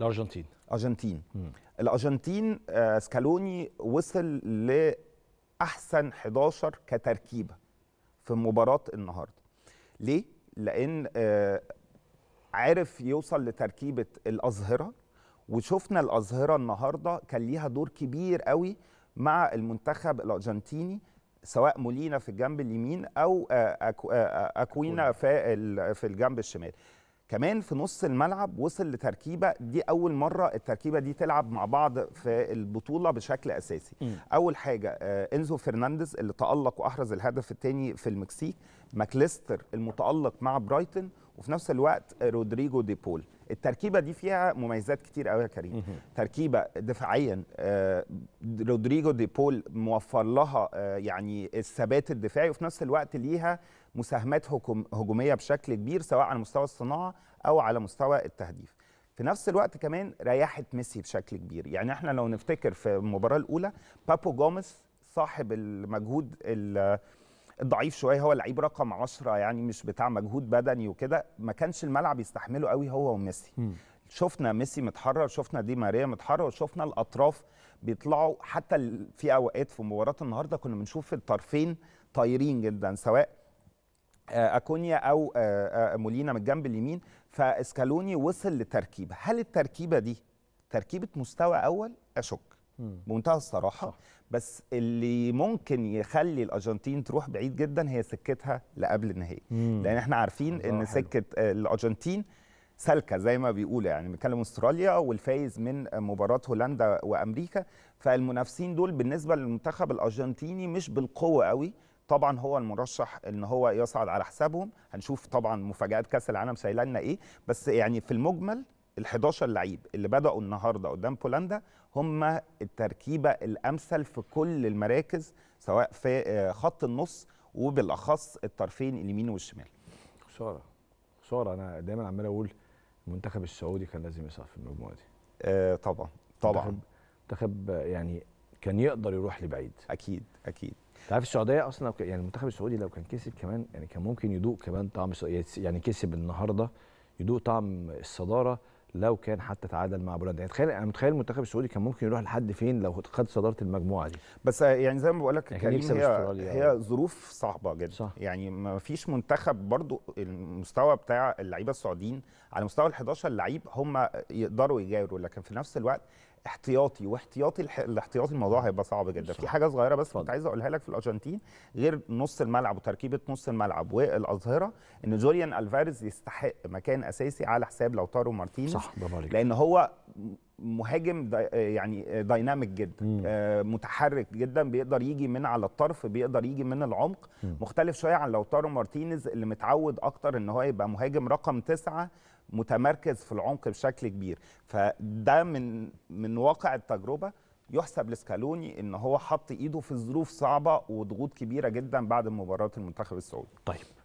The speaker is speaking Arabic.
الارجنتين ارجنتين الارجنتين آه، سكالوني وصل لاحسن 11 كتركيبه في مباراه النهارده ليه لان آه، عرف عارف يوصل لتركيبه الاظهره وشفنا الاظهره النهارده كان ليها دور كبير قوي مع المنتخب الارجنتيني سواء مولينا في الجنب اليمين او آه، اكوينا في في الجنب الشمال كمان في نص الملعب وصل لتركيبه دي اول مره التركيبه دي تلعب مع بعض في البطوله بشكل اساسي م. اول حاجه آه، انزو فرنانديز اللي تالق واحرز الهدف الثاني في المكسيك ماكليستر المتالق مع برايتن وفي نفس الوقت رودريجو دي بول التركيبه دي فيها مميزات كتير قوي يا كريم تركيبه دفاعيا آه، رودريجو دي بول موفر لها آه، يعني الثبات الدفاعي وفي نفس الوقت ليها مساهمات هجوميه بشكل كبير سواء على مستوى الصناعه او على مستوى التهديف في نفس الوقت كمان ريحت ميسي بشكل كبير يعني احنا لو نفتكر في المباراه الاولى بابو جوميز صاحب المجهود الضعيف شويه هو لعيب رقم 10 يعني مش بتاع مجهود بدني وكده ما كانش الملعب يستحمله قوي هو وميسي شفنا ميسي متحرر شفنا دي ماريا متحرر وشفنا الاطراف بيطلعوا حتى في اوقات في مباراه النهارده كنا بنشوف الطرفين طايرين جدا سواء آه، اكونيا او آه، آه، مولينا من الجنب اليمين فاسكالوني وصل لتركيبه هل التركيبه دي تركيبه مستوى اول اشك بمنتهى الصراحه صح. بس اللي ممكن يخلي الارجنتين تروح بعيد جدا هي سكتها لقبل النهائي لان احنا عارفين ان حلو. سكه آه، الارجنتين سالكه زي ما بيقولوا يعني بنتكلم استراليا والفايز من مباراه هولندا وامريكا فالمنافسين دول بالنسبه للمنتخب الارجنتيني مش بالقوه قوي طبعا هو المرشح ان هو يصعد على حسابهم هنشوف طبعا مفاجات كاس العالم شايله لنا ايه بس يعني في المجمل ال 11 لعيب اللي بداوا النهارده قدام بولندا هم التركيبه الامثل في كل المراكز سواء في آه، خط النص وبالاخص الطرفين اليمين والشمال. خساره خساره انا دايما عمال اقول المنتخب السعودي كان لازم يصعد في المجموعه دي. آه طبعا طبعا منتخب آه، يعني كان يقدر يروح لبعيد. اكيد اكيد. انت عارف السعوديه اصلا يعني المنتخب السعودي لو كان كسب كمان يعني كان ممكن يدوق كمان طعم يعني كسب النهارده يدوق طعم الصداره لو كان حتى تعادل مع بولندا يعني تخيل انا متخيل المنتخب السعودي كان ممكن يروح لحد فين لو خد صداره المجموعه دي بس يعني زي ما بقول لك يعني كريم هي هي ظروف صعبه جدا صح. يعني ما فيش منتخب برضو المستوى بتاع اللعيبه السعوديين على مستوى ال 11 لعيب هم يقدروا يجاوروا لكن في نفس الوقت احتياطي واحتياطي الح... الاحتياطي الموضوع هيبقى صعب جدا في حاجه صغيره بس كنت عايز اقولها لك في الارجنتين غير نص الملعب وتركيبه نص الملعب والاظهره ان جوليان الفاريز يستحق مكان اساسي على حساب لوتارو مارتينيز صح لان هو مهاجم دا يعني دايناميك جدا آه، متحرك جدا بيقدر يجي من على الطرف بيقدر يجي من العمق مم. مختلف شويه عن لوتارو مارتينيز اللي متعود اكتر ان هو يبقى مهاجم رقم تسعة متمركز في العمق بشكل كبير فده من من واقع التجربه يحسب لسكالوني ان هو حط ايده في ظروف صعبه وضغوط كبيره جدا بعد مباراه المنتخب السعودي طيب